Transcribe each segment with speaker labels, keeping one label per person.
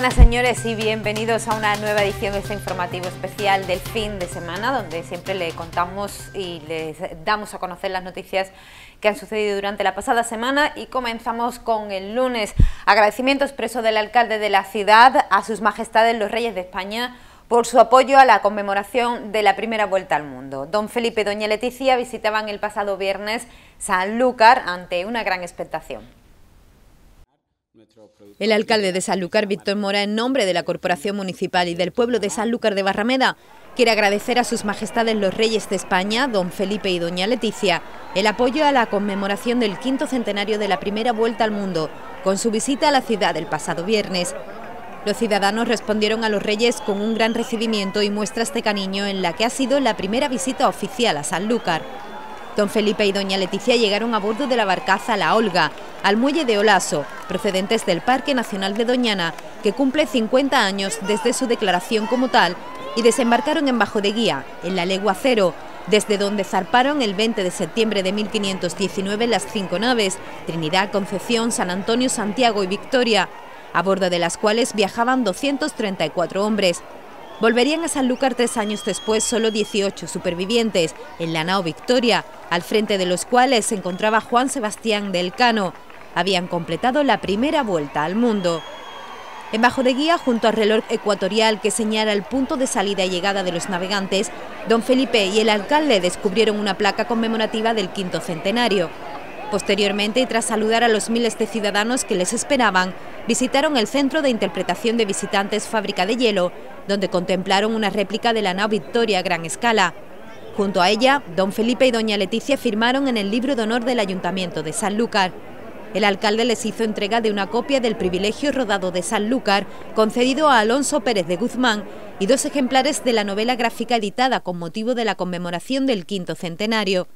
Speaker 1: buenas señores y bienvenidos a una nueva edición de este informativo especial del fin de semana donde siempre le contamos y les damos a conocer las noticias que han sucedido durante la pasada semana y comenzamos con el lunes. Agradecimiento expreso del alcalde de la ciudad a sus majestades los reyes de España por su apoyo a la conmemoración de la primera vuelta al mundo. Don Felipe y Doña Leticia visitaban el pasado viernes Sanlúcar ante una gran expectación. El alcalde de Sanlúcar, Víctor Mora, en nombre de la Corporación Municipal y del pueblo de Sanlúcar de Barrameda, quiere agradecer a sus majestades los reyes de España, don Felipe y doña Leticia, el apoyo a la conmemoración del quinto centenario de la primera vuelta al mundo, con su visita a la ciudad el pasado viernes. Los ciudadanos respondieron a los reyes con un gran recibimiento y muestras de cariño en la que ha sido la primera visita oficial a Sanlúcar. Don Felipe y doña Leticia llegaron a bordo de la barcaza La Olga, al muelle de Olaso, procedentes del Parque Nacional de Doñana, que cumple 50 años desde su declaración como tal, y desembarcaron en Bajo de Guía, en la Legua Cero, desde donde zarparon el 20 de septiembre de 1519 las cinco naves, Trinidad, Concepción, San Antonio, Santiago y Victoria, a bordo de las cuales viajaban 234 hombres. Volverían a Sanlúcar tres años después solo 18 supervivientes en la nao Victoria, al frente de los cuales se encontraba Juan Sebastián del Cano. Habían completado la primera vuelta al mundo. En Bajo de Guía, junto al reloj ecuatorial que señala el punto de salida y llegada de los navegantes, don Felipe y el alcalde descubrieron una placa conmemorativa del quinto centenario. Posteriormente, y tras saludar a los miles de ciudadanos que les esperaban, visitaron el Centro de Interpretación de Visitantes Fábrica de Hielo, donde contemplaron una réplica de la nao Victoria a gran escala. Junto a ella, don Felipe y doña Leticia firmaron en el libro de honor del Ayuntamiento de Sanlúcar. El alcalde les hizo entrega de una copia del privilegio rodado de Sanlúcar, concedido a Alonso Pérez de Guzmán, y dos ejemplares de la novela gráfica editada con motivo de la conmemoración del quinto centenario.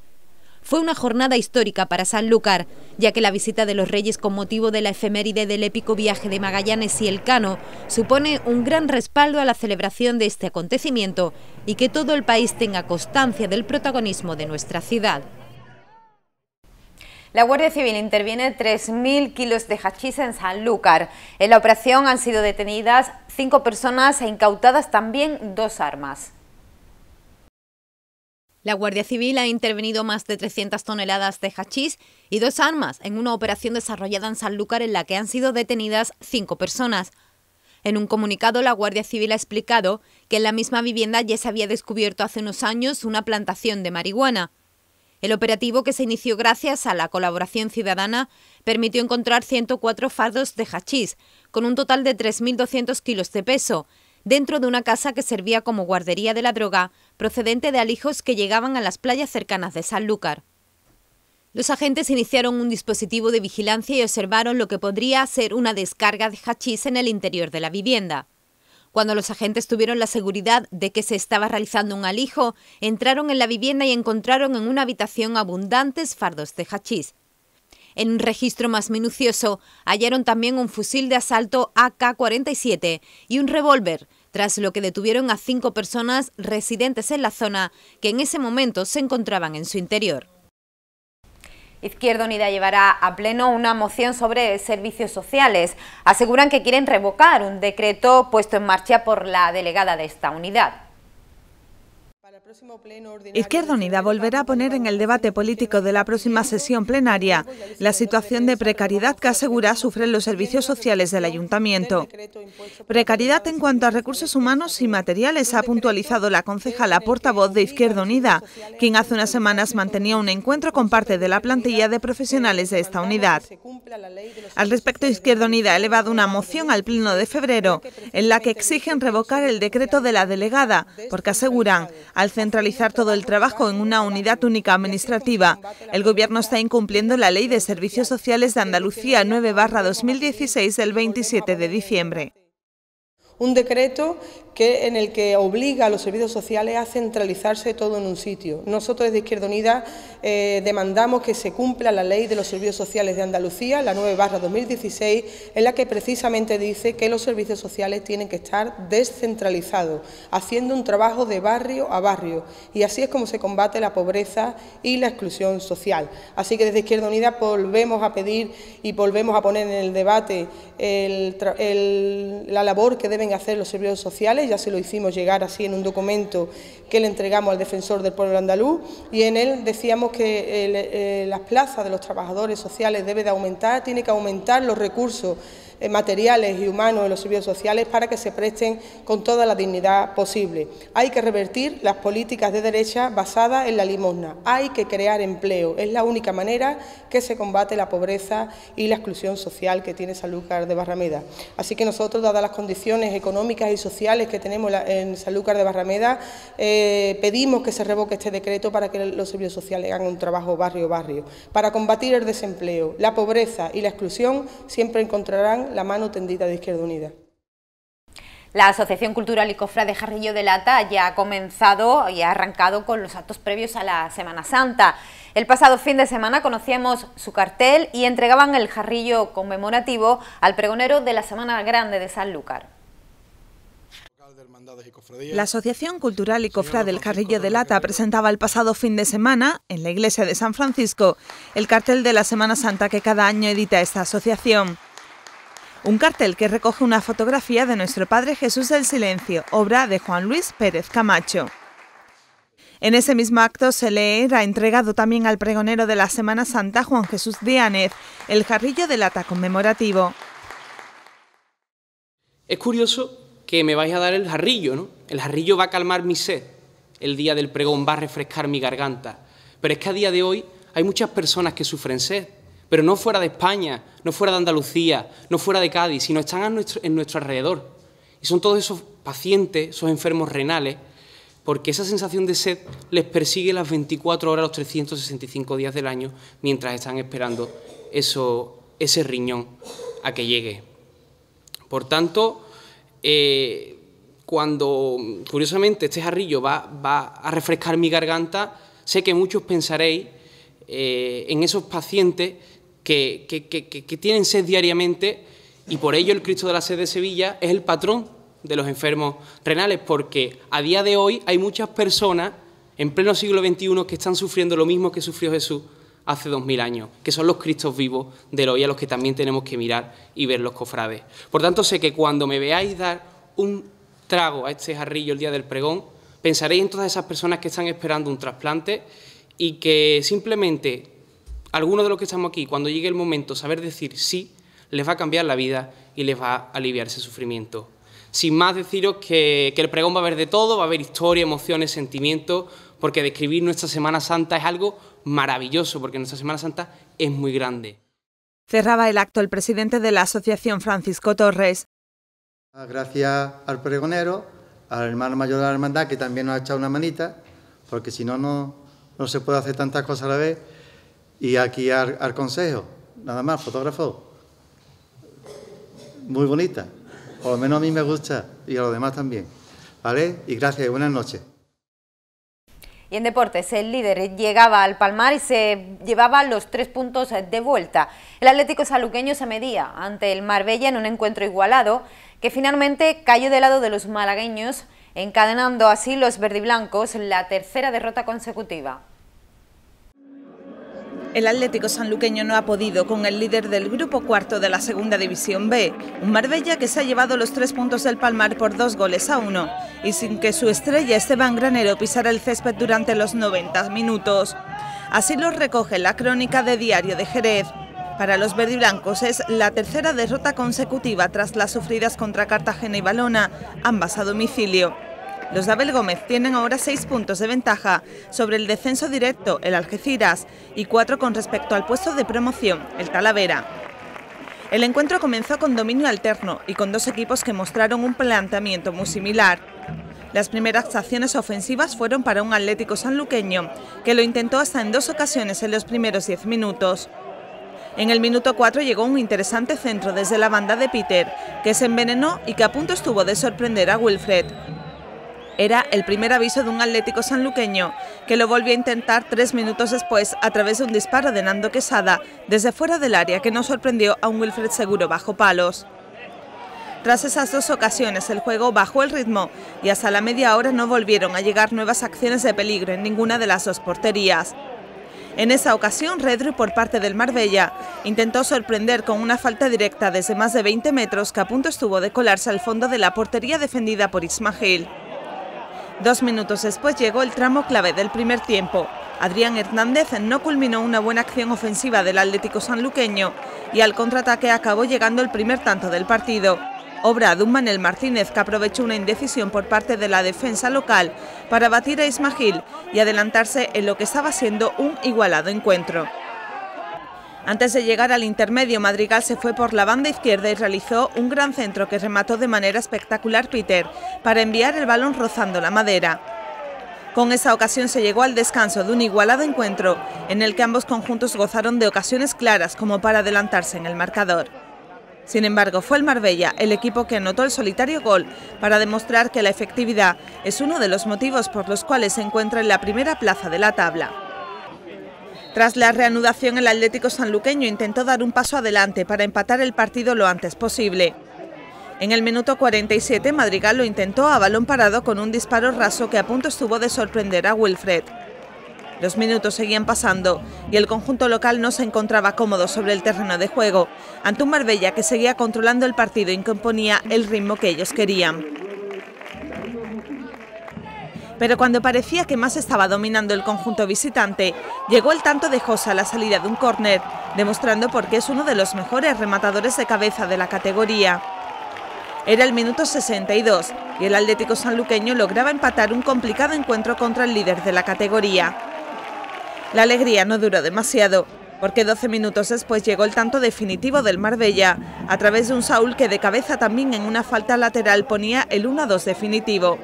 Speaker 1: Fue una jornada histórica para Sanlúcar, ya que la visita de los reyes con motivo de la efeméride del épico viaje de Magallanes y el Cano supone un gran respaldo a la celebración de este acontecimiento y que todo el país tenga constancia del protagonismo de nuestra ciudad. La Guardia Civil interviene 3.000 kilos de hachís en Sanlúcar. En la operación han sido detenidas cinco personas e incautadas también dos armas. La Guardia Civil ha intervenido más de 300 toneladas de hachís y dos armas en una operación desarrollada en Sanlúcar en la que han sido detenidas cinco personas. En un comunicado, la Guardia Civil ha explicado que en la misma vivienda ya se había descubierto hace unos años una plantación de marihuana. El operativo, que se inició gracias a la colaboración ciudadana, permitió encontrar 104 fardos de hachís, con un total de 3.200 kilos de peso, dentro de una casa que servía como guardería de la droga procedente de alijos que llegaban a las playas cercanas de Sanlúcar. Los agentes iniciaron un dispositivo de vigilancia y observaron lo que podría ser una descarga de hachís en el interior de la vivienda. Cuando los agentes tuvieron la seguridad de que se estaba realizando un alijo, entraron en la vivienda y encontraron en una habitación abundantes fardos de hachís. En un registro más minucioso hallaron también un fusil de asalto AK-47 y un revólver, tras lo que detuvieron a cinco personas residentes en la zona que en ese momento se encontraban en su interior. Izquierda Unida llevará a pleno una moción sobre servicios sociales. Aseguran que quieren revocar un decreto puesto en marcha por la delegada de esta unidad.
Speaker 2: Izquierda Unida volverá a poner en el debate político de la próxima sesión plenaria la situación de precariedad que asegura sufren los servicios sociales del ayuntamiento. Precariedad en cuanto a recursos humanos y materiales ha puntualizado la concejala portavoz de Izquierda Unida, quien hace unas semanas mantenía un encuentro con parte de la plantilla de profesionales de esta unidad. Al respecto, Izquierda Unida ha elevado una moción al Pleno de febrero en la que exigen revocar el decreto de la delegada, porque aseguran al centro centralizar todo el trabajo en una unidad única administrativa. El Gobierno está incumpliendo la Ley de Servicios Sociales de Andalucía 9-2016 del
Speaker 3: 27 de diciembre. Un decreto en el que obliga a los servicios sociales a centralizarse todo en un sitio. Nosotros desde Izquierda Unida eh, demandamos que se cumpla la ley de los servicios sociales de Andalucía, la 9 barra 2016, en la que precisamente dice que los servicios sociales tienen que estar descentralizados, haciendo un trabajo de barrio a barrio. Y así es como se combate la pobreza y la exclusión social. Así que desde Izquierda Unida volvemos a pedir y volvemos a poner en el debate la labor que deben hacer los servicios sociales ya se lo hicimos llegar así en un documento que le entregamos al defensor del pueblo andaluz y en él decíamos que eh, las plazas de los trabajadores sociales debe de aumentar, tiene que aumentar los recursos eh, materiales y humanos en los servicios sociales para que se presten con toda la dignidad posible. Hay que revertir las políticas de derecha basadas en la limosna. Hay que crear empleo. Es la única manera que se combate la pobreza y la exclusión social que tiene Sanlúcar de Barrameda. Así que nosotros, dadas las condiciones económicas y sociales que tenemos en Sanlúcar de Barrameda, eh, pedimos que se revoque este decreto para que los servicios sociales hagan un trabajo barrio-barrio. Para combatir el desempleo, la pobreza y la exclusión siempre encontrarán la mano tendida de Izquierda Unida. La Asociación Cultural y Cofra de Jarrillo de Lata
Speaker 1: ya ha comenzado y ha arrancado con los actos previos a la Semana Santa. El pasado fin de semana conocíamos su cartel y entregaban el jarrillo conmemorativo al pregonero de la Semana Grande de Sanlúcar.
Speaker 2: La Asociación Cultural y Cofra del Carrillo de Lata presentaba el pasado fin de semana, en la iglesia de San Francisco, el cartel de la Semana Santa que cada año edita esta asociación. Un cartel que recoge una fotografía de nuestro Padre Jesús del Silencio, obra de Juan Luis Pérez Camacho. En ese mismo acto se le era entregado también al pregonero de la Semana Santa, Juan Jesús Díanez, el jarrillo de lata conmemorativo.
Speaker 4: Es curioso que me vais a dar el jarrillo, ¿no? El jarrillo va a calmar mi sed, el día del pregón va a refrescar mi garganta. Pero es que a día de hoy hay muchas personas que sufren sed, pero no fuera de España, no fuera de Andalucía, no fuera de Cádiz, sino están en nuestro alrededor. Y son todos esos pacientes, esos enfermos renales, porque esa sensación de sed les persigue las 24 horas, los 365 días del año, mientras están esperando eso, ese riñón a que llegue. Por tanto, eh, cuando, curiosamente, este jarrillo va, a refrescar mi garganta, sé que muchos pensaréis eh, en esos pacientes que, tienen sed diariamente y por ello el Cristo de la Sed de Sevilla es el patrón de los enfermos renales, porque a día de hoy hay muchas personas en pleno siglo XXI que están sufriendo lo mismo que sufrió Jesús hace dos mil años, que son los Cristos vivos de hoy a los que también tenemos que mirar y ver los cofrades. Por tanto, sé que cuando me veáis dar un trago a este jarrillo el día del pregón, pensaréis en todas esas personas que están esperando un trasplante y que simplemente algunos de los que estamos aquí, cuando llegue el momento, saber decir sí, les va a cambiar la vida y les va a aliviar ese sufrimiento. Sin más deciros que, el pregón va a ver de todo, va a haber historia, emociones, sentimientos, porque describir nuestra Semana Santa es algo maravilloso, porque nuestra Semana Santa es muy grande.
Speaker 2: Cerraba el acto el presidente de la Asociación Francisco Torres.
Speaker 5: Ah, gracias al pregonero, al hermano mayor de la hermandad, que también nos ha echado una manita, porque si no, no se puede hacer tantas cosas a la vez y aquí al, consejo, nada más, fotógrafo. Muy bonita, por lo menos a mí me gusta y a los demás también. ¿Vale? Y gracias buenas noches.
Speaker 1: Y en deportes, el líder llegaba al Palmar y se llevaba los tres puntos de vuelta. El Atlético Saluqueño se medía ante el Marbella en un encuentro igualado que finalmente cayó del lado de los malagueños, encadenando así
Speaker 2: los verdiblancos la tercera derrota consecutiva. El Atlético Sanluqueño no ha podido con el líder del grupo cuarto de la Segunda División B, un Marbella que se ha llevado los tres puntos del Palmar por dos goles a uno, y sin que su estrella Esteban Granero pisara el césped durante los 90 minutos. Así lo recoge la crónica de Diario de Jerez. Para los verdiblancos es la tercera derrota consecutiva tras las sufridas contra Cartagena y Balona, ambas a domicilio. Los de Abel Gómez tienen ahora seis puntos de ventaja sobre el descenso directo, el Algeciras, y cuatro con respecto al puesto de promoción, el Talavera. El encuentro comenzó con dominio alterno y con dos equipos que mostraron un planteamiento muy similar. Las primeras acciones ofensivas fueron para un Atlético sanluqueño, que lo intentó hasta en dos ocasiones en los primeros diez minutos. En el minuto 4 llegó un interesante centro desde la banda de Peter, que se envenenó y que a punto estuvo de sorprender a Wilfred. Era el primer aviso de un atlético sanluqueño, que lo volvió a intentar tres minutos después a través de un disparo de Nando Quesada desde fuera del área que no sorprendió a un Wilfred Seguro bajo palos. Tras esas dos ocasiones el juego bajó el ritmo y hasta la media hora no volvieron a llegar nuevas acciones de peligro en ninguna de las dos porterías. En esa ocasión, Redri por parte del Marbella intentó sorprender con una falta directa desde más de 20 metros que a punto estuvo de colarse al fondo de la portería defendida por Ismael. Dos minutos después llegó el tramo clave del primer tiempo. Adrián Hernández no culminó una buena acción ofensiva del Atlético sanluqueño y al contraataque acabó llegando el primer tanto del partido. Obra de un Manel Martínez que aprovechó una indecisión por parte de la defensa local para batir a Ismagil y adelantarse en lo que estaba siendo un igualado encuentro. Antes de llegar al intermedio, Madrigal se fue por la banda izquierda y realizó un gran centro que remató de manera espectacular Peter para enviar el balón rozando la madera. Con esa ocasión se llegó al descanso de un igualado encuentro, en el que ambos conjuntos gozaron de ocasiones claras como para adelantarse en el marcador. Sin embargo, fue el Marbella el equipo que anotó el solitario gol para demostrar que la efectividad es uno de los motivos por los cuales se encuentra en la primera plaza de la tabla. Tras la reanudación, el Atlético sanluqueño intentó dar un paso adelante para empatar el partido lo antes posible. En el minuto 47, Madrigal lo intentó a balón parado con un disparo raso que a punto estuvo de sorprender a Wilfred. Los minutos seguían pasando y el conjunto local no se encontraba cómodo sobre el terreno de juego, ante un Marbella que seguía controlando el partido y componía el ritmo que ellos querían. Pero cuando parecía que más estaba dominando el conjunto visitante, llegó el tanto de Josa a la salida de un córner, demostrando por qué es uno de los mejores rematadores de cabeza de la categoría. Era el minuto 62 y el Atlético sanluqueño lograba empatar un complicado encuentro contra el líder de la categoría. La alegría no duró demasiado, porque 12 minutos después llegó el tanto definitivo del Marbella, a través de un Saúl que de cabeza también en una falta lateral ponía el 1-2 definitivo.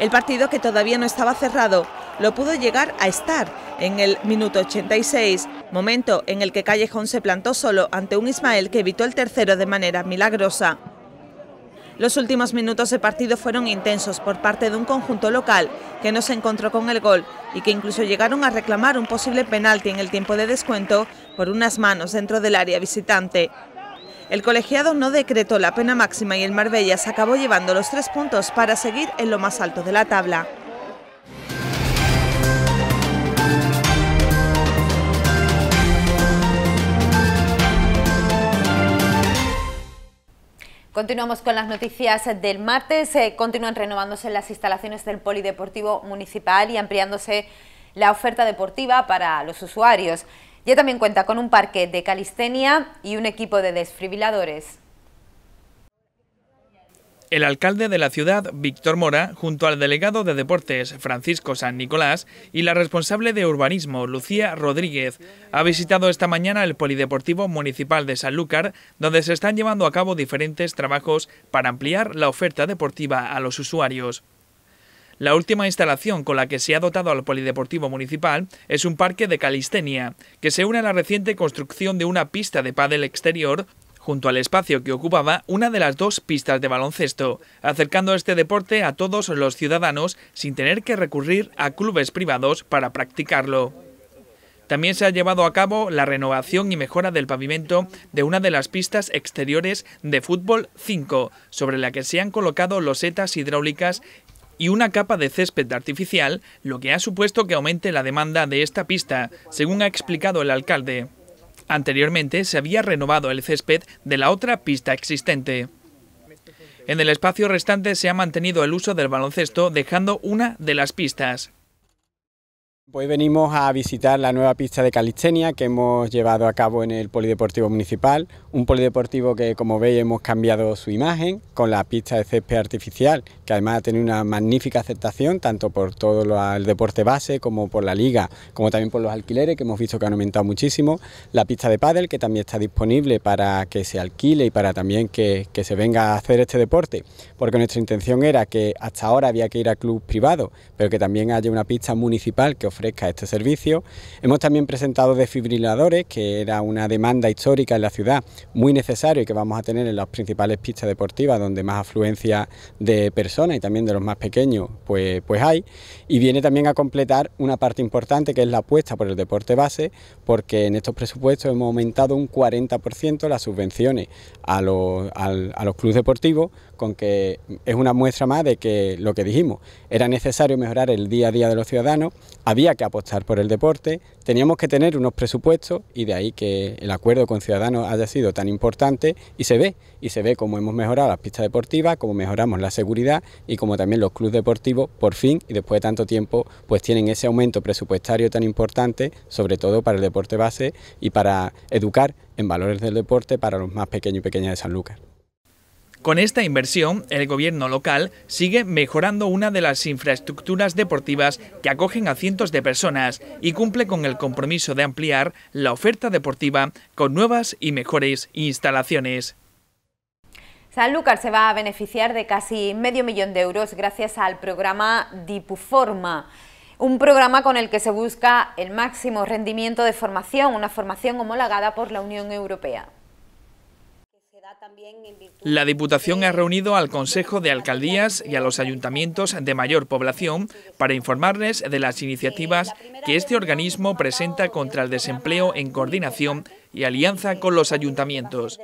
Speaker 2: El partido, que todavía no estaba cerrado, lo pudo llegar a estar en el minuto 86, momento en el que Callejón se plantó solo ante un Ismael que evitó el tercero de manera milagrosa. Los últimos minutos de partido fueron intensos por parte de un conjunto local que no se encontró con el gol y que incluso llegaron a reclamar un posible penalti en el tiempo de descuento por unas manos dentro del área visitante. El colegiado no decretó la pena máxima y el Marbella se acabó llevando los tres puntos para seguir en lo más alto de la tabla.
Speaker 1: Continuamos con las noticias del martes. Se eh, continúan renovándose las instalaciones del Polideportivo Municipal y ampliándose la oferta deportiva para los usuarios también cuenta con un parque de calistenia y un equipo de desfibriladores.
Speaker 6: El alcalde de la ciudad, Víctor Mora, junto al delegado de deportes, Francisco San Nicolás, y la responsable de urbanismo, Lucía Rodríguez, ha visitado esta mañana el Polideportivo Municipal de Sanlúcar, donde se están llevando a cabo diferentes trabajos para ampliar la oferta deportiva a los usuarios. La última instalación con la que se ha dotado al Polideportivo Municipal es un parque de calistenia, que se une a la reciente construcción de una pista de pádel exterior junto al espacio que ocupaba una de las dos pistas de baloncesto, acercando este deporte a todos los ciudadanos sin tener que recurrir a clubes privados para practicarlo. También se ha llevado a cabo la renovación y mejora del pavimento de una de las pistas exteriores de fútbol 5, sobre la que se han colocado losetas hidráulicas y una capa de césped artificial, lo que ha supuesto que aumente la demanda de esta pista, según ha explicado el alcalde. Anteriormente se había renovado el césped de la otra pista existente. En el espacio restante se ha mantenido el uso del baloncesto dejando una de las pistas.
Speaker 7: Hoy venimos a visitar la nueva pista de calistenia que hemos llevado a cabo en el Polideportivo Municipal, un polideportivo que como veis hemos cambiado su imagen con la pista de césped artificial, que además ha tenido una magnífica aceptación tanto por todo el deporte base como por la liga, como también por los alquileres que hemos visto que han aumentado muchísimo, la pista de pádel que también está disponible para que se alquile y para también que, se venga a hacer este deporte, porque nuestra intención era que hasta ahora había que ir a club privado, pero que también haya una pista municipal que este servicio. Hemos también presentado desfibriladores, que era una demanda histórica en la ciudad muy necesario y que vamos a tener en las principales pistas deportivas donde más afluencia de personas y también de los más pequeños pues, pues hay. Y viene también a completar una parte importante que es la apuesta por el deporte base, porque en estos presupuestos hemos aumentado un 40% las subvenciones a los, a los clubes deportivos, con que es una muestra más de que lo que dijimos, era necesario mejorar el día a día de los ciudadanos, había que apostar por el deporte, teníamos que tener unos presupuestos y de ahí que el acuerdo con Ciudadanos haya sido tan importante y se ve, y se ve cómo hemos mejorado las pistas deportivas, cómo mejoramos la seguridad y cómo también los clubes deportivos por fin y después de tanto tiempo pues tienen ese aumento presupuestario tan importante, sobre todo para el deporte base y para educar en valores del deporte para los más pequeños y pequeñas de San Lucas
Speaker 6: con esta inversión, el gobierno local sigue mejorando una de las infraestructuras deportivas que acogen a cientos de personas y cumple con el compromiso de ampliar la oferta deportiva con nuevas y mejores instalaciones.
Speaker 1: Sanlúcar se va a beneficiar de casi medio millón de euros gracias al programa Dipuforma, un programa con el que se busca el máximo rendimiento de formación, una formación homologada por la Unión Europea.
Speaker 6: La Diputación ha reunido al Consejo de Alcaldías y a los ayuntamientos de mayor población para informarles de las eh, iniciativas que este organismo presenta contra el desempleo en coordinación y alianza con los ayuntamientos.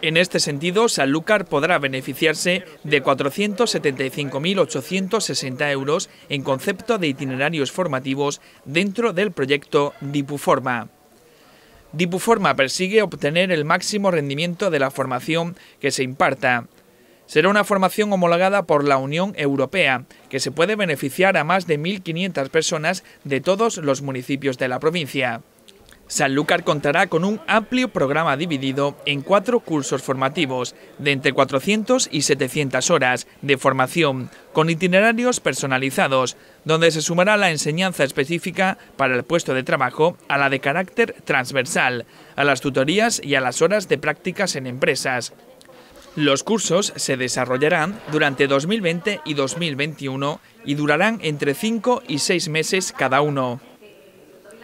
Speaker 6: En este sentido, Sanlúcar podrá beneficiarse de 475.860 euros en concepto de itinerarios formativos dentro del proyecto Dipuforma. DipuForma persigue obtener el máximo rendimiento de la formación que se imparta. Será una formación homologada por la Unión Europea, que se puede beneficiar a más de 1.500 personas de todos los municipios de la provincia. Sanlúcar contará con un amplio programa dividido en cuatro cursos formativos de entre 400 y 700 horas de formación, con itinerarios personalizados, donde se sumará la enseñanza específica para el puesto de trabajo a la de carácter transversal, a las tutorías y a las horas de prácticas en empresas. Los cursos se desarrollarán durante 2020 y 2021 y durarán entre 5 y 6 meses cada uno.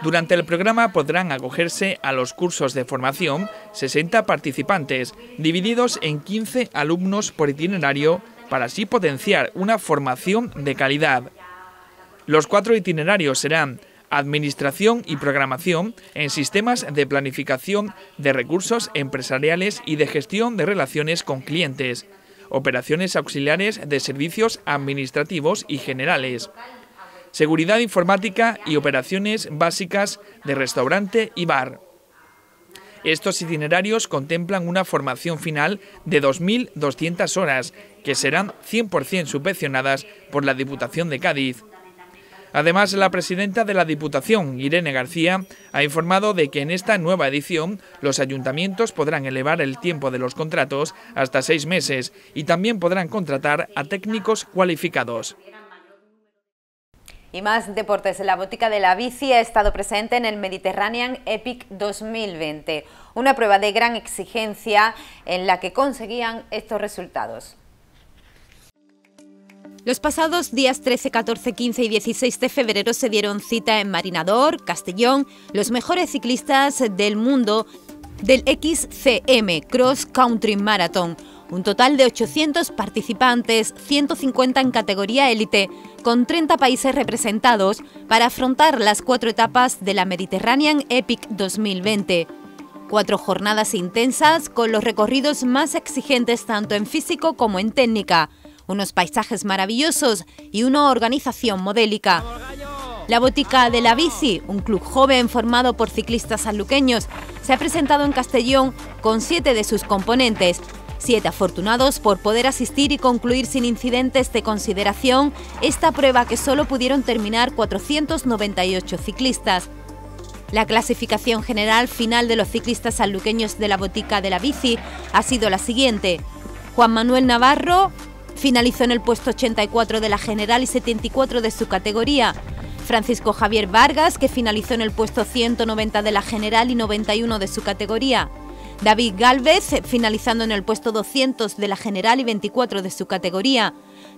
Speaker 6: Durante el programa podrán acogerse a los cursos de formación 60 participantes, divididos en 15 alumnos por itinerario, para así potenciar una formación de calidad. Los cuatro itinerarios serán Administración y Programación en Sistemas de Planificación de Recursos Empresariales y de Gestión de Relaciones con Clientes, Operaciones Auxiliares de Servicios Administrativos y Generales, seguridad informática y operaciones básicas de restaurante y bar. Estos itinerarios contemplan una formación final de 2.200 horas, que serán 100% subvencionadas por la Diputación de Cádiz. Además, la presidenta de la Diputación, Irene García, ha informado de que en esta nueva edición los ayuntamientos podrán elevar el tiempo de los contratos hasta seis meses y también podrán contratar a técnicos cualificados.
Speaker 1: Y más deportes. La botica de la bici ha estado presente en el Mediterranean Epic 2020, una prueba de gran exigencia en la que conseguían estos resultados. Los pasados días 13, 14, 15 y 16 de febrero se dieron cita en Marinador, Castellón, los mejores ciclistas del mundo del XCM Cross Country Marathon un total de 800 participantes, 150 en categoría élite, con 30 países representados para afrontar las cuatro etapas de la Mediterranean Epic 2020. Cuatro jornadas intensas con los recorridos más exigentes tanto en físico como en técnica, unos paisajes maravillosos y una organización modélica. La Botica de la Bici, un club joven formado por ciclistas sanluqueños, se ha presentado en Castellón con siete de sus componentes Siete afortunados por poder asistir y concluir sin incidentes de consideración esta prueba que solo pudieron terminar 498 ciclistas. La clasificación general final de los ciclistas sanluqueños de la botica de la bici ha sido la siguiente. Juan Manuel Navarro finalizó en el puesto 84 de la general y 74 de su categoría. Francisco Javier Vargas, que finalizó en el puesto 190 de la general y 91 de su categoría. David Galvez finalizando en el puesto 200 de la general y 24 de su categoría.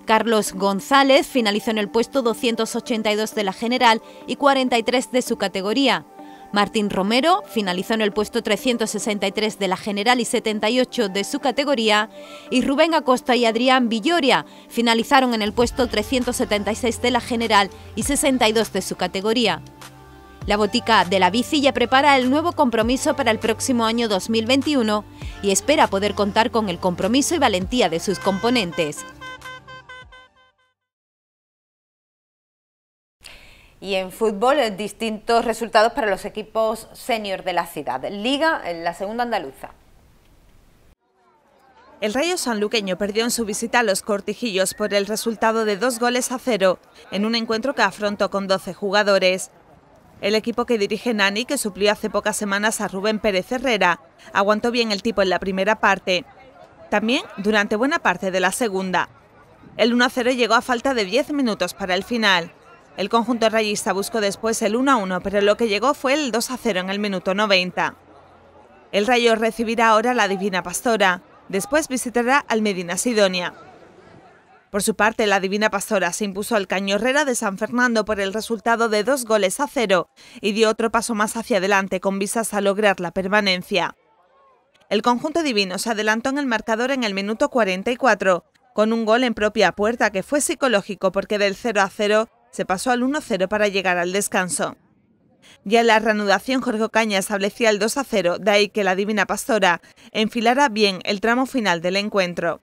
Speaker 1: Carlos González finalizó en el puesto 282 de la general y 43 de su categoría. Martín Romero finalizó en el puesto 363 de la general y 78 de su categoría y Rubén Acosta y Adrián Villoria finalizaron en el puesto 376 de la general y 62 de su categoría. La botica de la bici ya prepara el nuevo compromiso para el próximo año 2021 y espera poder contar con el compromiso y valentía de sus componentes. Y en fútbol, distintos resultados para los equipos senior de la ciudad. Liga en la segunda andaluza.
Speaker 2: El Rayo Sanluqueño perdió en su visita a los Cortijillos por el resultado de dos goles a cero, en un encuentro que afrontó con 12 jugadores. El equipo que dirige Nani, que suplió hace pocas semanas a Rubén Pérez Herrera, aguantó bien el tipo en la primera parte, también durante buena parte de la segunda. El 1-0 llegó a falta de 10 minutos para el final. El conjunto rayista buscó después el 1-1, pero lo que llegó fue el 2-0 en el minuto 90. El Rayo recibirá ahora la Divina Pastora, después visitará al Medina Sidonia. Por su parte, la Divina Pastora se impuso al Cañorrera de San Fernando por el resultado de dos goles a cero y dio otro paso más hacia adelante con visas a lograr la permanencia. El conjunto divino se adelantó en el marcador en el minuto 44, con un gol en propia puerta que fue psicológico porque del 0 a 0 se pasó al 1-0 para llegar al descanso. Ya en la reanudación Jorge Ocaña establecía el 2 a 0, de ahí que la Divina Pastora enfilara bien el tramo final del encuentro.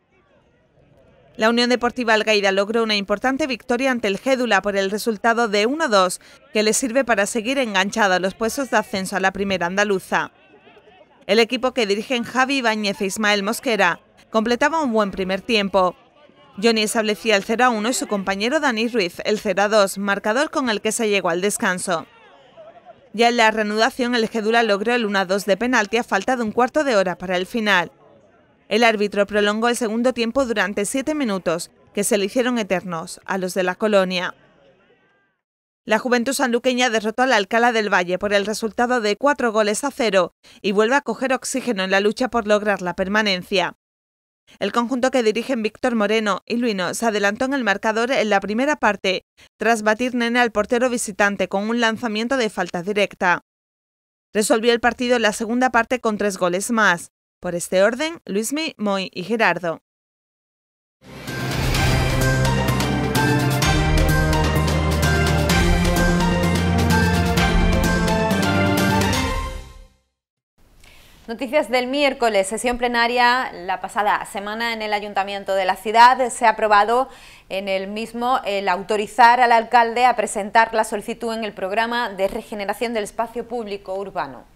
Speaker 2: La Unión Deportiva Algaida logró una importante victoria ante el Gédula por el resultado de 1-2, que le sirve para seguir enganchado a los puestos de ascenso a la primera andaluza. El equipo que dirigen Javi Ibáñez e Ismael Mosquera completaba un buen primer tiempo. Johnny establecía el 0-1 y su compañero Dani Ruiz el 0-2, marcador con el que se llegó al descanso. Ya en la reanudación, el Gédula logró el 1-2 de penalti a falta de un cuarto de hora para el final. El árbitro prolongó el segundo tiempo durante siete minutos, que se le hicieron eternos a los de la colonia. La Juventud Sanluqueña derrotó al Alcalá del Valle por el resultado de cuatro goles a cero y vuelve a coger oxígeno en la lucha por lograr la permanencia. El conjunto que dirigen Víctor Moreno y Luino se adelantó en el marcador en la primera parte, tras batir Nene al portero visitante con un lanzamiento de falta directa. Resolvió el partido en la segunda parte con tres goles más. Por este orden, Luismi, Moy y Gerardo.
Speaker 1: Noticias del miércoles, sesión plenaria la pasada semana en el Ayuntamiento de la ciudad. Se ha aprobado en el mismo el autorizar al alcalde a presentar la solicitud en el programa de regeneración del espacio público
Speaker 2: urbano.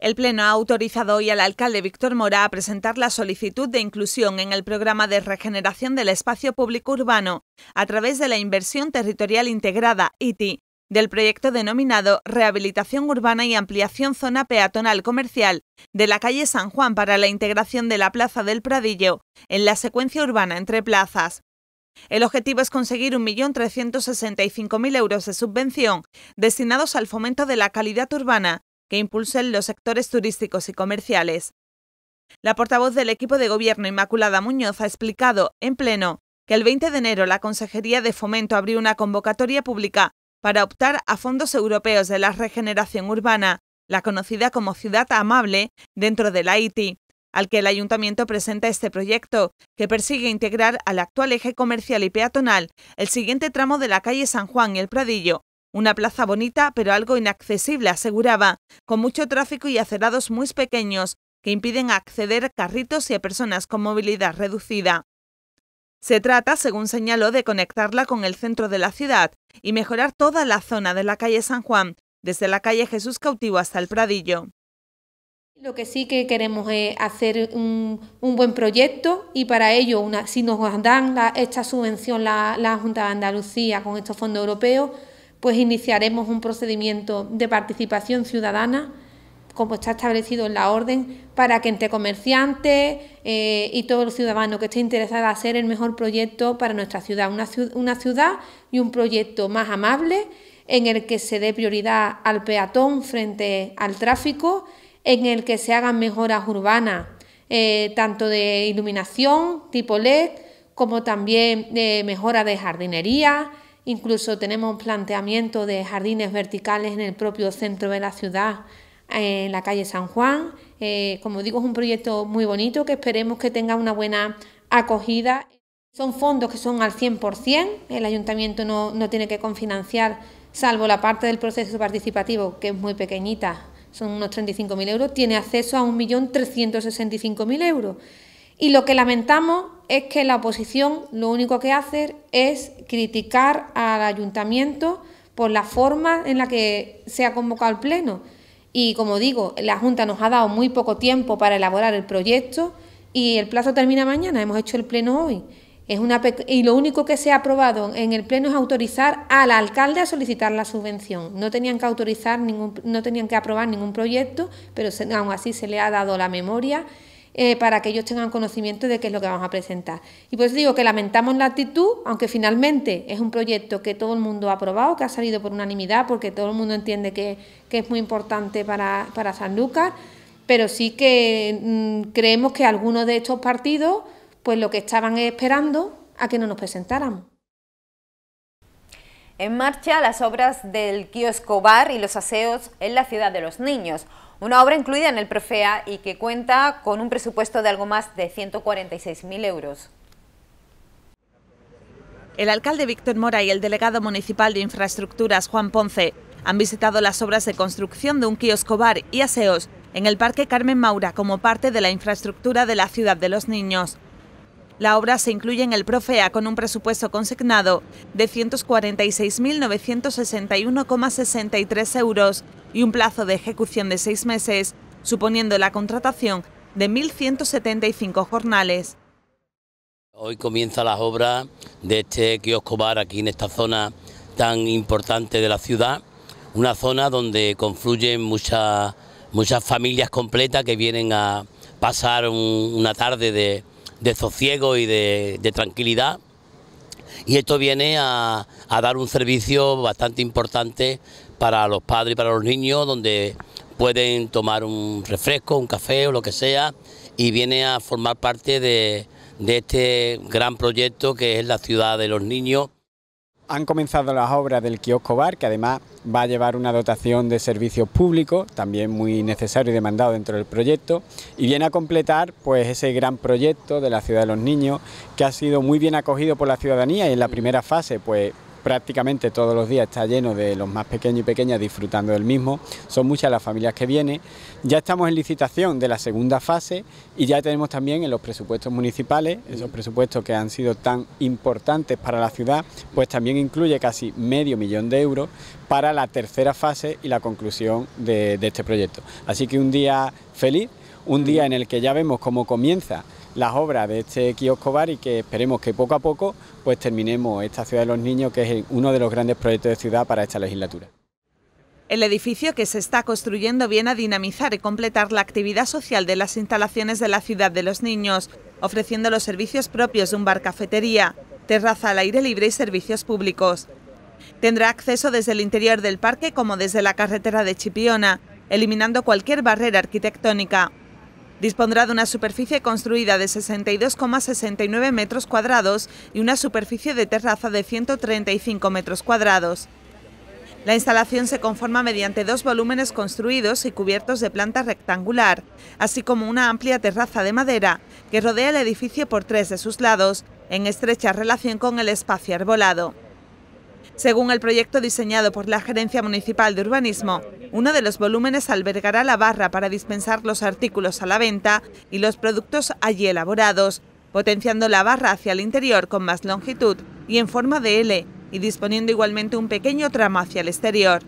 Speaker 2: El Pleno ha autorizado hoy al alcalde Víctor Mora a presentar la solicitud de inclusión en el programa de regeneración del espacio público urbano a través de la inversión territorial integrada, ITI, del proyecto denominado Rehabilitación Urbana y Ampliación Zona Peatonal Comercial de la calle San Juan para la integración de la Plaza del Pradillo en la secuencia urbana entre plazas. El objetivo es conseguir 1.365.000 euros de subvención destinados al fomento de la calidad urbana que impulsen los sectores turísticos y comerciales. La portavoz del equipo de gobierno Inmaculada Muñoz ha explicado en pleno que el 20 de enero la Consejería de Fomento abrió una convocatoria pública para optar a fondos europeos de la regeneración urbana, la conocida como Ciudad Amable, dentro de la ITI, al que el ayuntamiento presenta este proyecto, que persigue integrar al actual eje comercial y peatonal el siguiente tramo de la calle San Juan y el Pradillo, una plaza bonita, pero algo inaccesible, aseguraba, con mucho tráfico y acerados muy pequeños que impiden acceder a carritos y a personas con movilidad reducida. Se trata, según señaló, de conectarla con el centro de la ciudad y mejorar toda la zona de la calle San Juan, desde la calle Jesús Cautivo hasta el Pradillo.
Speaker 8: Lo que sí que queremos es hacer un, buen proyecto y para ello, si nos dan esta subvención la, la Junta de Andalucía con estos fondos europeos, pues iniciaremos un procedimiento de participación ciudadana como está establecido en la orden, para que entre comerciantes eh, y todo los ciudadano que esté interesado a hacer el mejor proyecto para nuestra ciudad, una, ciudad y un proyecto más amable en el que se dé prioridad al peatón frente al tráfico, en el que se hagan mejoras urbanas, eh, tanto de iluminación tipo LED como también de mejora de jardinería, Incluso tenemos un planteamiento de jardines verticales en el propio centro de la ciudad, en la calle San Juan. Eh, como digo, es un proyecto muy bonito que esperemos que tenga una buena acogida. Son fondos que son al 100%, el ayuntamiento no, no tiene que confinanciar, salvo la parte del proceso participativo, que es muy pequeñita, son unos 35.000 euros, tiene acceso a 1.365.000 euros. Y lo que lamentamos es que la oposición lo único que hace es criticar al ayuntamiento por la forma en la que se ha convocado el pleno. Y como digo, la Junta nos ha dado muy poco tiempo para elaborar el proyecto y el plazo termina mañana. Hemos hecho el pleno hoy. Es una y lo único que se ha aprobado en el pleno es autorizar al alcalde a solicitar la subvención. No tenían que autorizar ningún, no tenían que aprobar ningún proyecto, pero aún así se le ha dado la memoria eh, para que ellos tengan conocimiento de qué es lo que vamos a presentar. Y pues digo que lamentamos la actitud, aunque finalmente es un proyecto que todo el mundo ha aprobado, que ha salido por unanimidad, porque todo el mundo entiende que, que es muy importante para, San Lucas, pero sí que mm, creemos que algunos de estos partidos, pues lo que estaban esperando a que no nos presentáramos. En
Speaker 1: marcha las obras del kiosco bar y los aseos en la ciudad de los niños. Una obra incluida en el Profea y que cuenta con un presupuesto de algo más de 146.000 euros.
Speaker 2: El alcalde Víctor Mora y el delegado municipal de Infraestructuras, Juan Ponce, han visitado las obras de construcción de un kiosco bar y aseos en el Parque Carmen Maura como parte de la infraestructura de la Ciudad de los Niños. La obra se incluye en el Profea con un presupuesto consignado de 146.961,63 euros y un plazo de ejecución de seis meses, suponiendo la contratación de 1.175 jornales.
Speaker 4: Hoy comienza las obras de este kiosco bar aquí en esta zona tan importante de la ciudad, una zona donde confluyen muchas, muchas familias completas que vienen a pasar una tarde de, de sosiego y de, de, tranquilidad. Y esto viene a, a dar un servicio bastante importante para los padres y para los niños, donde pueden tomar un refresco, un café o lo que sea, y viene a formar parte de, este gran proyecto que es la ciudad de los
Speaker 7: niños. Han comenzado las obras del kiosco bar, que además va a llevar una dotación de servicios públicos, también muy necesario y demandado dentro del proyecto, y viene a completar pues ese gran proyecto de la ciudad de los niños, que ha sido muy bien acogido por la ciudadanía y en la primera fase pues prácticamente todos los días está lleno de los más pequeños y pequeñas disfrutando del mismo. Son muchas las familias que vienen. Ya estamos en licitación de la segunda fase y ya tenemos también en los presupuestos municipales, esos presupuestos que han sido tan importantes para la ciudad, pues también incluye casi medio millón de euros para la tercera fase y la conclusión de, este proyecto. Así que un día feliz, un día en el que ya vemos cómo comienza las obras de este kiosco bar y que esperemos que poco a poco pues terminemos esta ciudad de los niños que es uno de los grandes proyectos de ciudad para esta legislatura.
Speaker 2: El edificio que se está construyendo viene a dinamizar y completar la actividad social de las instalaciones de la ciudad de los niños, ofreciendo los servicios propios de un bar cafetería, terraza al aire libre y servicios públicos. Tendrá acceso desde el interior del parque como desde la carretera de Chipiona, eliminando cualquier barrera arquitectónica. Dispondrá de una superficie construida de 62,69 metros cuadrados y una superficie de terraza de 135 metros cuadrados. La instalación se conforma mediante dos volúmenes construidos y cubiertos de planta rectangular, así como una amplia terraza de madera que rodea el edificio por tres de sus lados, en estrecha relación con el espacio arbolado. Según el proyecto diseñado por la Gerencia Municipal de Urbanismo, uno de los volúmenes albergará la barra para dispensar los artículos a la venta y los productos allí elaborados, potenciando la barra hacia el interior con más longitud y en forma de L, y disponiendo igualmente un pequeño tramo hacia el exterior.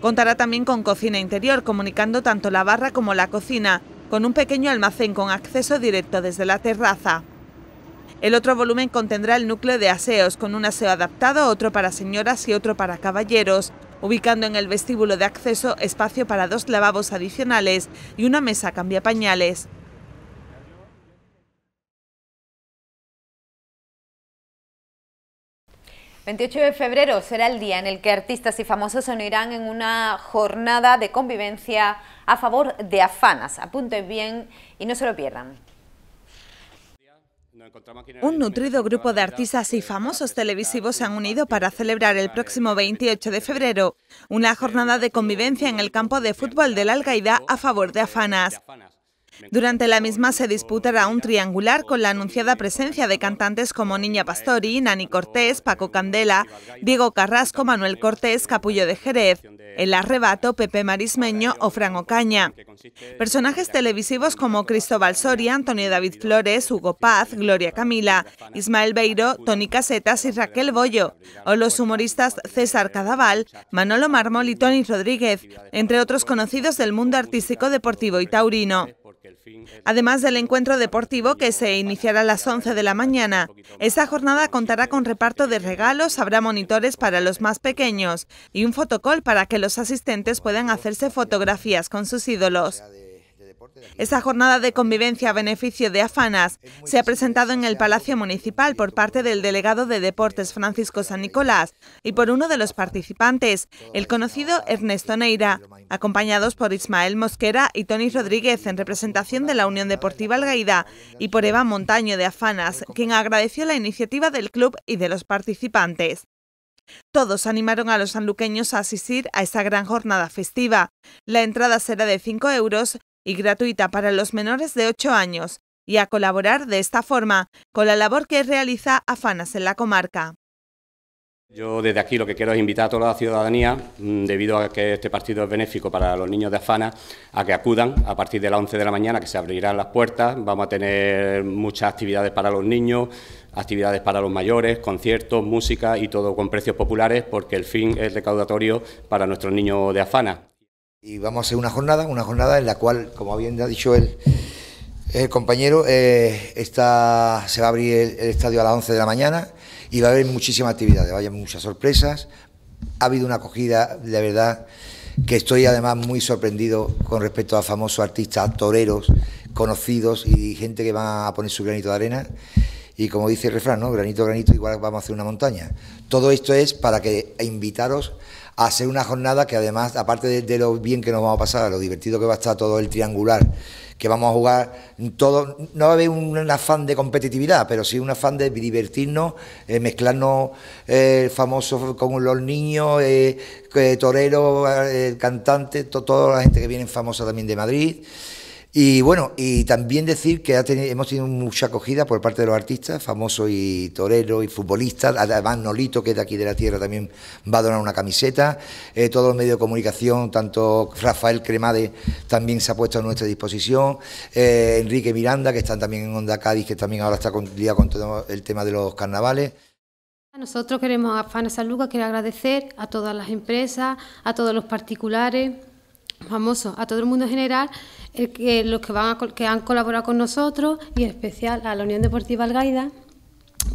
Speaker 2: Contará también con cocina interior, comunicando tanto la barra como la cocina, con un pequeño almacén con acceso directo desde la terraza. El otro volumen contendrá el núcleo de aseos, con un aseo adaptado, otro para señoras y otro para caballeros, ubicando en el vestíbulo de acceso espacio para dos lavabos adicionales y una mesa cambia pañales.
Speaker 1: 28 de febrero será el día en el que artistas y famosos se unirán en una jornada de convivencia a favor de Afanas. Apunten bien y no se lo pierdan.
Speaker 2: Un nutrido grupo de artistas y pues, famosos televisivos se han unido para celebrar el próximo 28 de febrero una jornada de convivencia en el campo de fútbol de la Algaida a favor de Afanas. Durante la misma se disputará un triangular con la anunciada presencia de cantantes como Niña Pastori, Nani Cortés, Paco Candela, Diego Carrasco, Manuel Cortés, Capullo de Jerez, El Arrebato, Pepe Marismeño o Franco Caña. Personajes televisivos como Cristóbal Soria, Antonio David Flores, Hugo Paz, Gloria Camila, Ismael Beiro, Tony Casetas y Raquel Bollo, o los humoristas César Cadaval, Manolo Mármol y Tony Rodríguez, entre otros conocidos del mundo artístico, deportivo y taurino. Además del encuentro deportivo que se iniciará a las 11 de la mañana, esta jornada contará con reparto de regalos, habrá monitores para los más pequeños y un fotocall para que los asistentes puedan hacerse fotografías con sus ídolos. Esa jornada de convivencia a beneficio de Afanas se ha presentado en el Palacio Municipal por parte del delegado de Deportes Francisco San Nicolás y por uno de los participantes, el conocido Ernesto Neira, acompañados por Ismael Mosquera y Tony Rodríguez en representación de la Unión Deportiva Algaida y por Eva Montaño de Afanas, quien agradeció la iniciativa del club y de los participantes. Todos animaron a los sanluqueños a asistir a esa gran jornada festiva. La entrada será de 5 euros y gratuita para los menores de 8 años y a colaborar de esta forma con la labor que realiza Afanas en la comarca.
Speaker 7: Yo desde aquí lo que quiero es invitar a toda la ciudadanía, mm, debido a que este partido es benéfico para los niños de Afanas... a que acudan a partir de las 11 de la mañana, que se abrirán las puertas, vamos a tener muchas actividades para los niños, actividades para los mayores, conciertos, música y todo con precios populares, porque el fin es recaudatorio para nuestros niños de Afana
Speaker 5: y vamos a hacer una jornada, una jornada en la cual, como bien ha dicho el, el compañero, eh, está, se va a abrir el, estadio a las 11 de la mañana y va a haber muchísimas actividades, va a muchas sorpresas. Ha habido una acogida, de verdad, que estoy además muy sorprendido con respecto a famosos artistas, toreros, conocidos y gente que va a poner su granito de arena. Y como dice el refrán, ¿no? granito, granito, igual vamos a hacer una montaña. Todo esto es para que invitaros Hacer una jornada que además, aparte de, lo bien que nos vamos a pasar, lo divertido que va a estar todo el triangular, que vamos a jugar todo, no va a haber un, afán de competitividad, pero sí un afán de divertirnos, eh, mezclarnos eh, famosos con los niños, eh, toreros, cantantes, toda la gente que viene famosa también de Madrid. Y bueno, y también decir que hemos tenido mucha acogida por parte de los artistas, famosos y toreros y futbolistas, además Nolito, que es de aquí de la tierra, también va a donar una camiseta, eh, todos los medios de comunicación, tanto Rafael Cremade también se ha puesto a nuestra disposición, eh, Enrique Miranda, que están también en Onda Cádiz, que también ahora está con, con todo el tema de los carnavales.
Speaker 1: Nosotros queremos, a Fana San Lucas, quiero agradecer a todas las empresas, a todos los particulares, famosos, a todo el mundo en general, los que, van que han colaborado con nosotros y en especial a la Unión Deportiva Algaida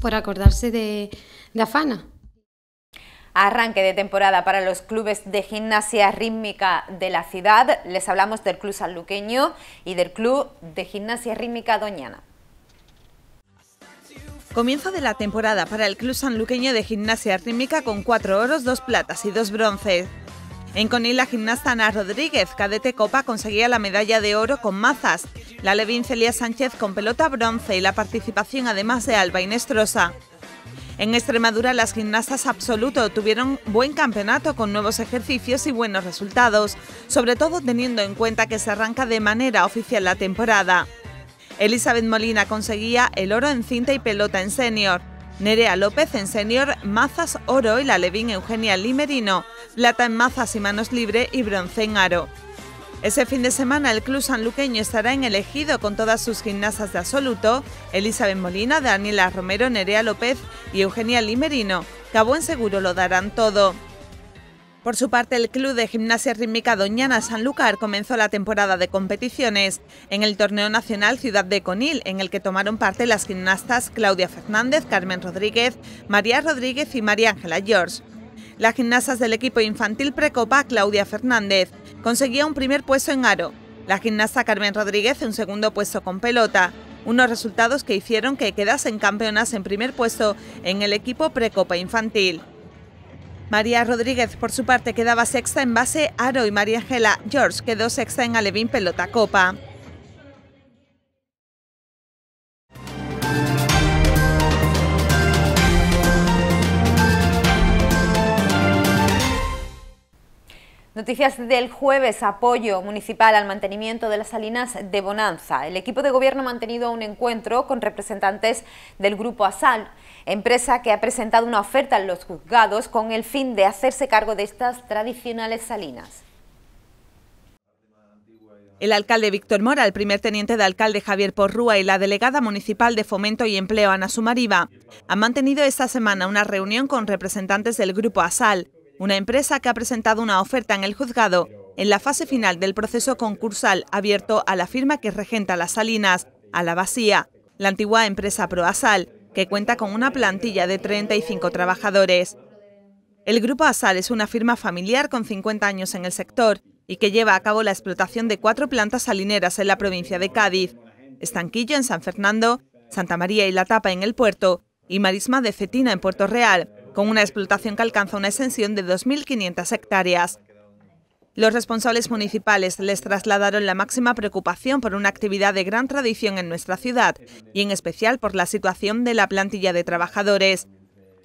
Speaker 1: por acordarse de, de Afana. Arranque de temporada para los clubes de gimnasia rítmica de la ciudad. Les hablamos del Club Sanluqueño y del Club de Gimnasia Rítmica
Speaker 2: Doñana. Comienzo de la temporada para el Club Sanluqueño de Gimnasia Rítmica con cuatro oros, dos platas y dos bronces. En Conil, la gimnasta Ana Rodríguez, cadete Copa, conseguía la medalla de oro con mazas, la Levin Celia Sánchez con pelota bronce y la participación además de Alba Inestrosa. En Extremadura, las gimnastas absoluto tuvieron buen campeonato con nuevos ejercicios y buenos resultados, sobre todo teniendo en cuenta que se arranca de manera oficial la temporada. Elizabeth Molina conseguía el oro en cinta y pelota en senior. Nerea López en senior mazas oro y la Levin Eugenia Limerino, plata en mazas y manos libre y bronce en aro. Ese fin de semana el club sanluqueño estará en elegido con todas sus gimnasas de absoluto, Elizabeth Molina, Daniela Romero, Nerea López y Eugenia Limerino, que a buen seguro lo darán todo. Por su parte, el Club de Gimnasia Rítmica Doñana Sanlúcar comenzó la temporada de competiciones en el Torneo Nacional Ciudad de Conil, en el que tomaron parte las gimnastas Claudia Fernández, Carmen Rodríguez, María Rodríguez y María Ángela George. Las gimnastas del equipo infantil Precopa, Claudia Fernández, conseguía un primer puesto en aro. La gimnasta Carmen Rodríguez un segundo puesto con pelota. Unos resultados que hicieron que quedasen campeonas en primer puesto en el equipo Precopa Infantil. María Rodríguez, por su parte, quedaba sexta en base aro y María Angela George quedó sexta en alevín pelota copa.
Speaker 1: Noticias del jueves, apoyo municipal al mantenimiento de las salinas de Bonanza. El equipo de gobierno ha mantenido un encuentro con representantes del grupo ASAL, empresa que ha presentado una oferta en los juzgados con el fin de hacerse cargo de estas tradicionales salinas.
Speaker 2: El alcalde Víctor Mora, el primer teniente de alcalde Javier Porrúa y la delegada municipal de Fomento y Empleo Ana Sumariva han mantenido esta semana una reunión con representantes del grupo ASAL una empresa que ha presentado una oferta en el juzgado en la fase final del proceso concursal abierto a la firma que regenta las salinas, a la vacía, la antigua empresa Proasal, que cuenta con una plantilla de 35 trabajadores. El grupo Asal es una firma familiar con 50 años en el sector y que lleva a cabo la explotación de cuatro plantas salineras en la provincia de Cádiz, Estanquillo en San Fernando, Santa María y La Tapa en el puerto y Marisma de Cetina en Puerto Real, con una explotación que alcanza una extensión de 2.500 hectáreas. Los responsables municipales les trasladaron la máxima preocupación por una actividad de gran tradición en nuestra ciudad y en especial por la situación de la plantilla de trabajadores.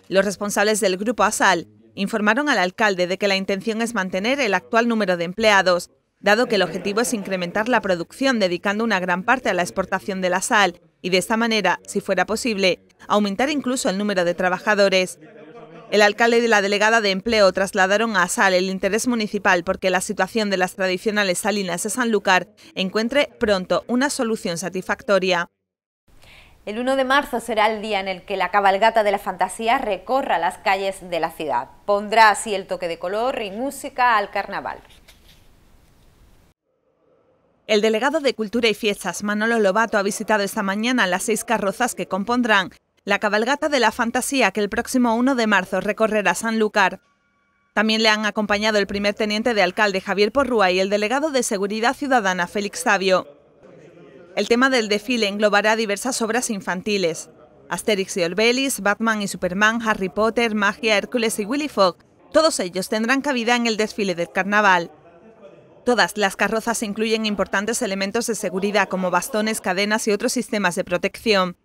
Speaker 2: Los responsables del grupo ASAL informaron al alcalde de que la intención es mantener el actual número de empleados, dado que el objetivo es incrementar la producción dedicando una gran parte a la exportación de la sal y de esta manera, si fuera posible, aumentar incluso el número de trabajadores. El alcalde y la delegada de empleo trasladaron a Sal el interés municipal porque la situación de las tradicionales salinas de Sanlúcar encuentre pronto una solución satisfactoria.
Speaker 1: El 1 de marzo será el día en el que la cabalgata de la fantasía recorra las calles de la ciudad. Pondrá así el toque de color y música al carnaval.
Speaker 2: El delegado de Cultura y Fiestas, Manolo Lobato, ha visitado esta mañana las seis carrozas que compondrán la cabalgata de la fantasía que el próximo 1 de marzo recorrerá Sanlúcar. También le han acompañado el primer teniente de alcalde Javier Porrúa y el delegado de Seguridad Ciudadana Félix Sabio. El tema del desfile englobará diversas obras infantiles. Asterix y Orbelis, Batman y Superman, Harry Potter, Magia, Hércules y Willy Fogg, todos ellos tendrán cabida en el desfile del carnaval. Todas las carrozas incluyen importantes elementos de seguridad como bastones, cadenas y otros sistemas de protección.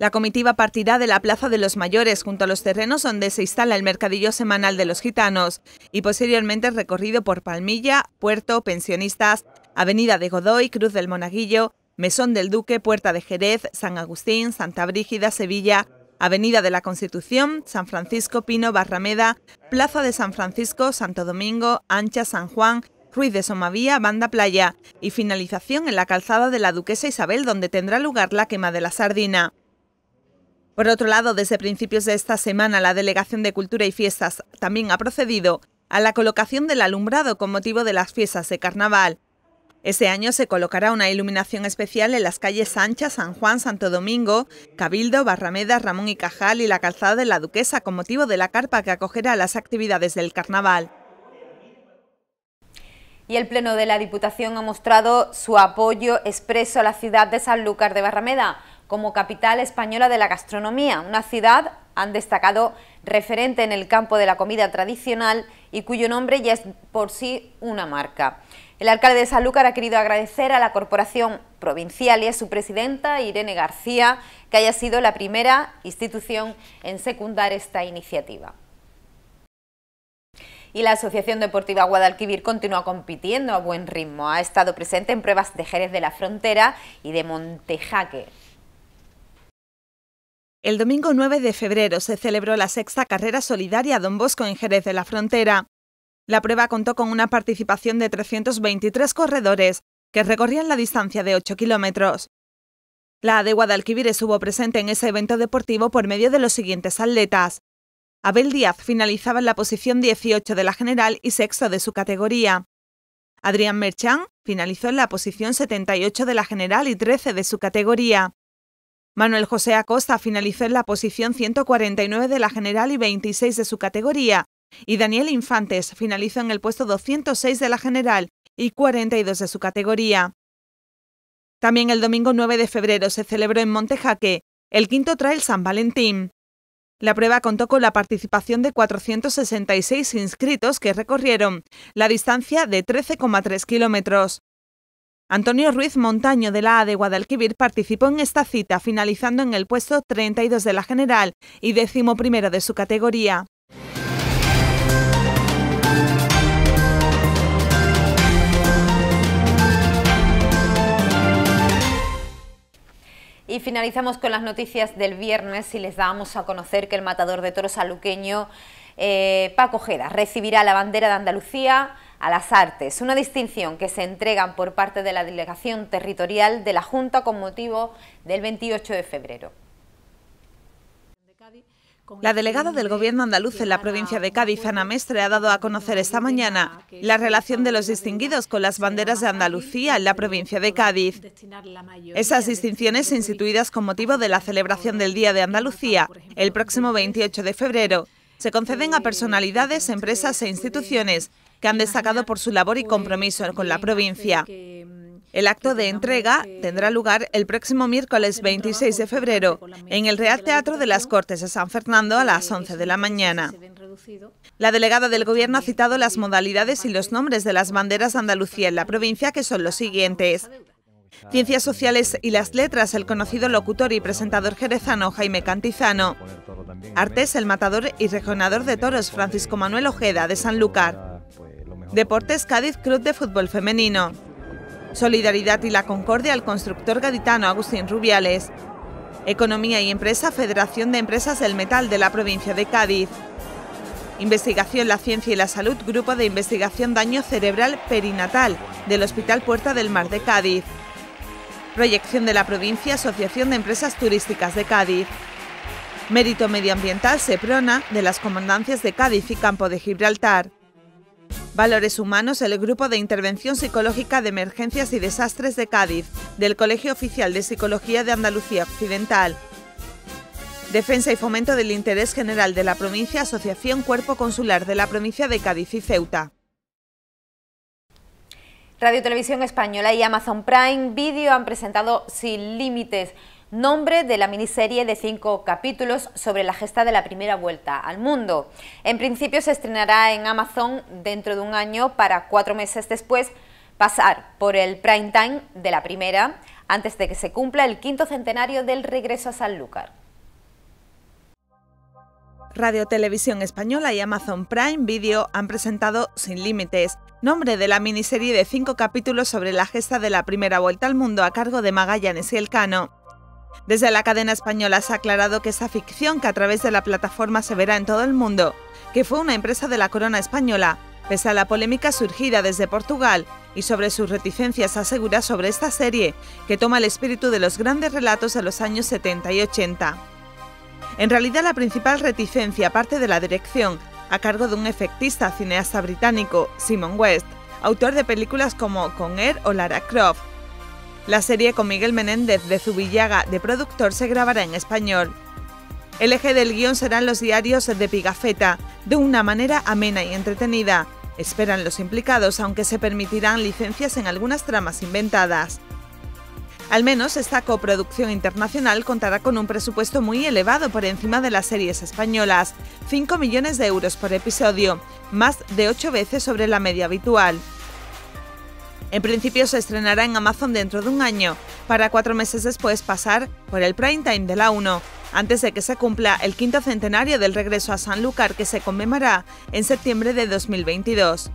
Speaker 2: La comitiva partirá de la Plaza de los Mayores, junto a los terrenos donde se instala el mercadillo semanal de los gitanos, y posteriormente recorrido por Palmilla, Puerto, Pensionistas, Avenida de Godoy, Cruz del Monaguillo, Mesón del Duque, Puerta de Jerez, San Agustín, Santa Brígida, Sevilla, Avenida de la Constitución, San Francisco, Pino, Barrameda, Plaza de San Francisco, Santo Domingo, Ancha, San Juan, Ruiz de Somavía, Banda Playa y finalización en la calzada de la Duquesa Isabel donde tendrá lugar la quema de la sardina. Por otro lado, desde principios de esta semana, la Delegación de Cultura y Fiestas también ha procedido a la colocación del alumbrado con motivo de las fiestas de carnaval. Ese año se colocará una iluminación especial en las calles Ancha, San Juan, Santo Domingo, Cabildo, Barrameda, Ramón y Cajal y la calzada de la Duquesa con motivo de la carpa que acogerá las actividades del carnaval
Speaker 1: y el Pleno de la Diputación ha mostrado su apoyo expreso a la ciudad de Sanlúcar de Barrameda como capital española de la gastronomía, una ciudad han destacado referente en el campo de la comida tradicional y cuyo nombre ya es por sí una marca. El alcalde de Sanlúcar ha querido agradecer a la Corporación Provincial y a su presidenta Irene García que haya sido la primera institución en secundar esta iniciativa y la Asociación Deportiva Guadalquivir continúa compitiendo a buen ritmo. Ha estado presente en pruebas de Jerez de la Frontera y de Montejaque.
Speaker 2: El domingo 9 de febrero se celebró la sexta carrera solidaria Don Bosco en Jerez de la Frontera. La prueba contó con una participación de 323 corredores que recorrían la distancia de 8 kilómetros. La de Guadalquivir estuvo presente en ese evento deportivo por medio de los siguientes atletas. Abel Díaz finalizaba en la posición 18 de la general y sexto de su categoría. Adrián Merchán finalizó en la posición 78 de la general y 13 de su categoría. Manuel José Acosta finalizó en la posición 149 de la general y 26 de su categoría, y Daniel Infantes finalizó en el puesto 206 de la general y 42 de su categoría. También el domingo 9 de febrero se celebró en Montejaque el quinto trail San Valentín. La prueba contó con la participación de 466 inscritos que recorrieron la distancia de 13,3 kilómetros. Antonio Ruiz Montaño de la A de Guadalquivir participó en esta cita, finalizando en el puesto 32 de la general y décimo primero de su categoría.
Speaker 1: Y finalizamos con las noticias del viernes y les damos a conocer que el matador de toros aluqueño eh, Paco Jeda recibirá la bandera de Andalucía a las artes, una distinción que se entregan por parte de la Delegación Territorial de la Junta con motivo
Speaker 2: del 28 de febrero. La delegada del Gobierno andaluz en la provincia de Cádiz, Ana Mestre, ha dado a conocer esta mañana la relación de los distinguidos con las banderas de Andalucía en la provincia de Cádiz. Esas distinciones instituidas con motivo de la celebración del Día de Andalucía el próximo 28 de febrero se conceden a personalidades, empresas e instituciones que han destacado por su labor y compromiso con la provincia. El acto de entrega tendrá lugar el próximo miércoles 26 de febrero en el Real Teatro de las Cortes de San Fernando a las 11 de la mañana. La delegada del Gobierno ha citado las modalidades y los nombres de las banderas de Andalucía en la provincia, que son los siguientes. Ciencias Sociales y las Letras, el conocido locutor y presentador jerezano Jaime Cantizano. Artes, el matador y rejonador de toros Francisco Manuel Ojeda, de Sanlúcar. Deportes Cádiz Club de Fútbol Femenino. Solidaridad y la Concordia, el constructor gaditano Agustín Rubiales. Economía y Empresa, Federación de Empresas del Metal de la provincia de Cádiz. Investigación, la Ciencia y la Salud, Grupo de Investigación Daño Cerebral Perinatal del Hospital Puerta del Mar de Cádiz. Proyección de la provincia Asociación de Empresas Turísticas de Cádiz. Mérito medioambiental Seprona de las comandancias de Cádiz y Campo de Gibraltar. Valores Humanos, el Grupo de Intervención Psicológica de Emergencias y Desastres de Cádiz, del Colegio Oficial de Psicología de Andalucía Occidental. Defensa y Fomento del Interés General de la Provincia, Asociación Cuerpo Consular de la Provincia de Cádiz y Ceuta.
Speaker 1: Radio Televisión Española y Amazon Prime Video han presentado Sin Límites, nombre de la miniserie de cinco capítulos sobre la gesta de la primera vuelta al mundo. En principio se estrenará en Amazon dentro de un año para cuatro meses después pasar por el prime time de la primera antes de que se cumpla el quinto centenario del regreso a Sanlúcar.
Speaker 2: Radio Televisión Española y Amazon Prime Video han presentado Sin Límites, nombre de la miniserie de cinco capítulos sobre la gesta de la primera vuelta al mundo a cargo de Magallanes y Elcano. Desde la cadena española se ha aclarado que esa ficción que a través de la plataforma se verá en todo el mundo, que fue una empresa de la corona española, pese a la polémica surgida desde Portugal y sobre sus reticencias asegura sobre esta serie, que toma el espíritu de los grandes relatos de los años 70 y 80. En realidad la principal reticencia parte de la dirección, a cargo de un efectista cineasta británico, Simon West, autor de películas como Con Air o Lara Croft. La serie con Miguel Menéndez de Zubillaga de productor se grabará en español. El eje del guión serán los diarios de Pigafetta, de una manera amena y entretenida. Esperan los implicados, aunque se permitirán licencias en algunas tramas inventadas. Al menos esta coproducción internacional contará con un presupuesto muy elevado por encima de las series españolas, 5 millones de euros por episodio, más de 8 veces sobre la media habitual. En principio se estrenará en Amazon dentro de un año, para cuatro meses después pasar por el prime time de la 1, antes de que se cumpla el quinto centenario del regreso a Sanlúcar que se conmemorará en septiembre de 2022.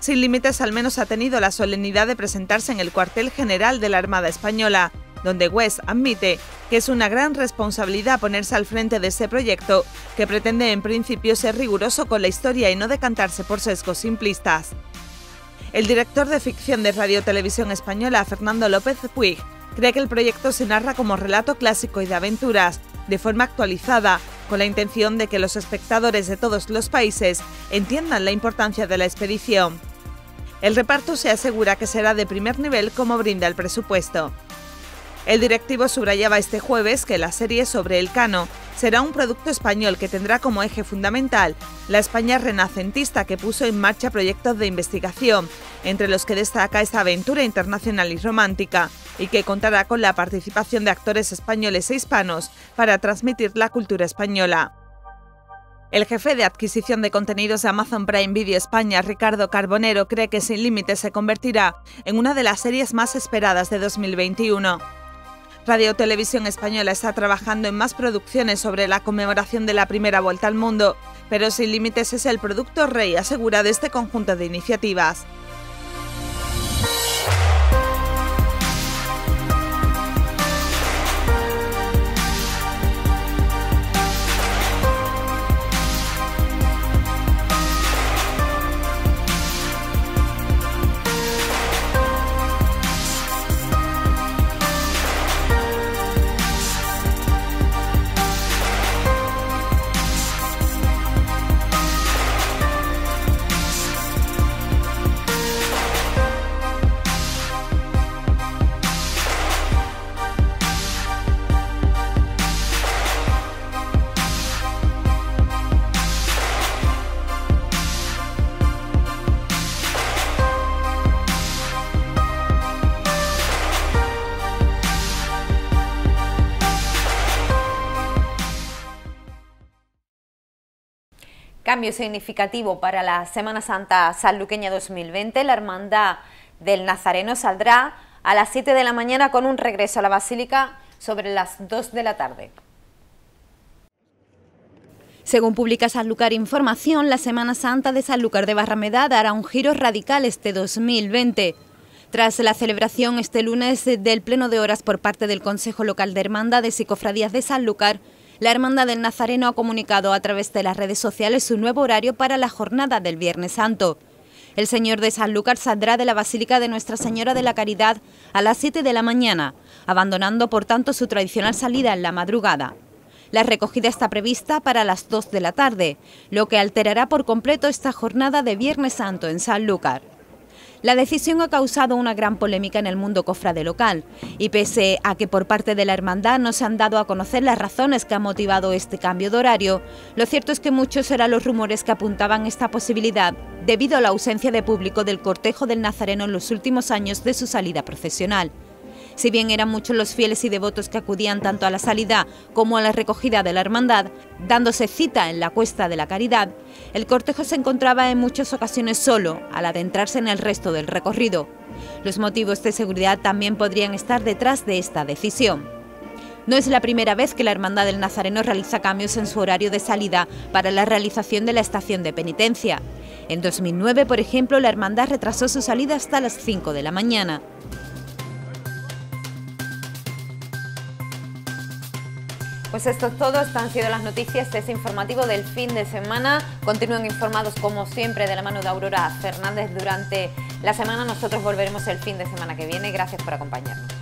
Speaker 2: Sin Límites al menos ha tenido la solemnidad de presentarse en el cuartel general de la Armada Española, donde West admite que es una gran responsabilidad ponerse al frente de ese proyecto, que pretende en principio ser riguroso con la historia y no decantarse por sesgos simplistas. El director de ficción de Radio Televisión Española, Fernando López Puig, cree que el proyecto se narra como relato clásico y de aventuras, de forma actualizada, con la intención de que los espectadores de todos los países entiendan la importancia de la expedición. El reparto se asegura que será de primer nivel como brinda el presupuesto. El directivo subrayaba este jueves que la serie sobre el Cano será un producto español que tendrá como eje fundamental la España renacentista que puso en marcha proyectos de investigación, entre los que destaca esta aventura internacional y romántica, y que contará con la participación de actores españoles e hispanos para transmitir la cultura española. El jefe de adquisición de contenidos de Amazon Prime Video España, Ricardo Carbonero, cree que Sin Límites se convertirá en una de las series más esperadas de 2021. Radio Televisión Española está trabajando en más producciones sobre la conmemoración de la primera vuelta al mundo, pero Sin Límites es el producto rey, asegura de este conjunto de iniciativas.
Speaker 1: significativo para la Semana Santa Sanluqueña 2020. La Hermandad del Nazareno saldrá a las 7 de la mañana con un regreso a la Basílica sobre las 2 de la tarde. Según publica Sanlúcar Información, la Semana Santa de Sanlúcar de Barrameda dará un giro radical este 2020. Tras la celebración este lunes del pleno de horas por parte del Consejo Local de Hermandades y Cofradías de Sanlúcar, la Hermandad del Nazareno ha comunicado a través de las redes sociales su nuevo horario para la jornada del Viernes Santo. El Señor de Sanlúcar saldrá de la Basílica de Nuestra Señora de la Caridad a las 7 de la mañana, abandonando por tanto su tradicional salida en la madrugada. La recogida está prevista para las 2 de la tarde, lo que alterará por completo esta jornada de Viernes Santo en Sanlúcar. La decisión ha causado una gran polémica en el mundo cofrade local y pese a que por parte de la hermandad no se han dado a conocer las razones que han motivado este cambio de horario, lo cierto es que muchos eran los rumores que apuntaban esta posibilidad debido a la ausencia de público del cortejo del Nazareno en los últimos años de su salida profesional. Si bien eran muchos los fieles y devotos que acudían tanto a la salida como a la recogida de la hermandad, dándose cita en la Cuesta de la Caridad, el cortejo se encontraba en muchas ocasiones solo al adentrarse en el resto del recorrido. Los motivos de seguridad también podrían estar detrás de esta decisión. No es la primera vez que la Hermandad del Nazareno realiza cambios en su horario de salida para la realización de la estación de penitencia. En 2009, por ejemplo, la Hermandad retrasó su salida hasta las 5 de la mañana. Pues esto es todo, estas han sido las noticias de ese informativo del fin de semana. Continúen informados como siempre de la mano de Aurora Fernández durante la semana. Nosotros volveremos el fin de semana que viene. Gracias por acompañarnos.